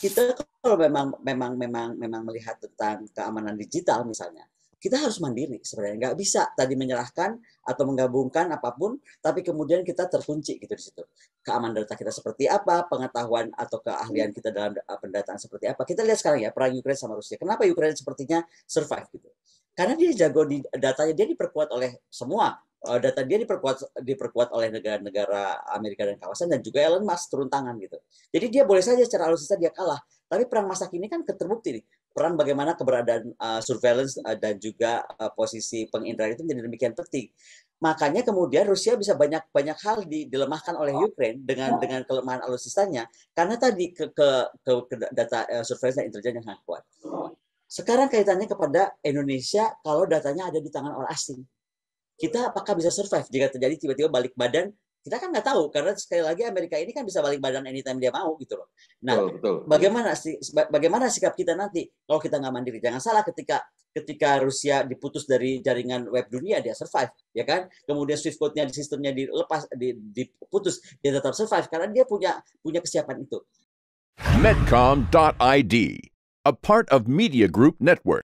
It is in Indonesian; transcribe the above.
kita kalau memang memang memang memang melihat tentang keamanan digital misalnya kita harus mandiri sebenarnya nggak bisa tadi menyerahkan atau menggabungkan apapun tapi kemudian kita terkunci gitu di situ keamanan data kita seperti apa pengetahuan atau keahlian kita dalam eh, pendataan seperti apa kita lihat sekarang ya perang Ukraina sama Rusia kenapa Ukraina sepertinya survive gitu karena dia jago di datanya dia diperkuat oleh semua Eh, data dia diperkuat diperkuat oleh negara-negara Amerika dan kawasan dan juga Elon Musk turun tangan gitu. Jadi dia boleh saja secara alusista dia kalah, tapi perang masa kini kan terbukti nih peran bagaimana keberadaan uh, surveillance uh, dan juga uh, posisi penginderaan itu menjadi demikian penting. Makanya kemudian Rusia bisa banyak banyak hal di, dilemahkan oleh Ukraine dengan dengan kelemahan alusistanya karena tadi ke ke, ke, ke data uh, surveillance dan intelijen yang sangat kuat. Sekarang kaitannya kepada Indonesia kalau datanya ada di tangan orang asing kita apakah bisa survive jika terjadi tiba-tiba balik badan kita kan nggak tahu karena sekali lagi Amerika ini kan bisa balik badan anytime dia mau gitu loh. Nah, betul, betul. bagaimana sih bagaimana sikap kita nanti kalau kita nggak mandiri? Jangan salah ketika ketika Rusia diputus dari jaringan web dunia dia survive ya kan kemudian Swift code-nya di sistemnya dilepas di, diputus dia tetap survive karena dia punya punya kesiapan itu. Medcom.id a part of Media Group Network